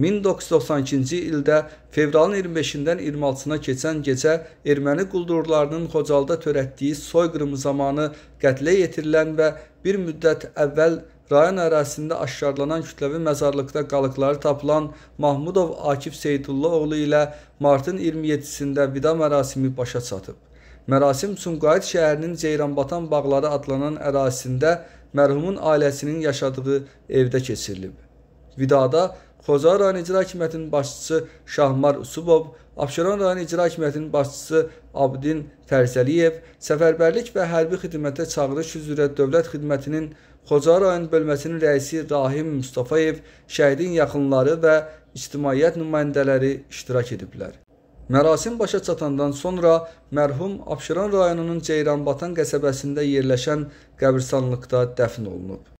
1992-ci ildə fevralın 25-dən 26-sına keçən gecə erməni quldurlarının Xocalda törətdiyi soyqırımı zamanı qətlə yetirilən və bir müddət əvvəl rayon ərazisində aşkarlanan kütləvi məzarlıqda qalıqları tapılan Mahmudov Akif Seyidullah oğlu ilə martın 27-sində vida mərasimi başa çatıb. Mərasim Sumqayıt şəhərinin Ceyranbatan bağları adlanan ərazisində mərhumun ailəsinin yaşadığı evdə keçirilib. Vidada Xocalı rayon icra hakimiyyətinin başçısı Şahmar Usubov, Abşeron rayon icra hakimiyyətinin başçısı Abdin Tərzəliyev, səfərbərlik və hərbi xidmətə çağırış üzrə Dövlət Xidmətinin Xocalı rayon bölməsinin rəisi Rahim Mustafayev, şəhidin yaxınları və ictimaiyyət nümayəndələri iştirak ediblər. Mərasim başa çatandan sonra mərhum Abşeron rayonunun Ceyranbatan qəsəbəsində yerləşən qəbristanlıqda dəfn olunub.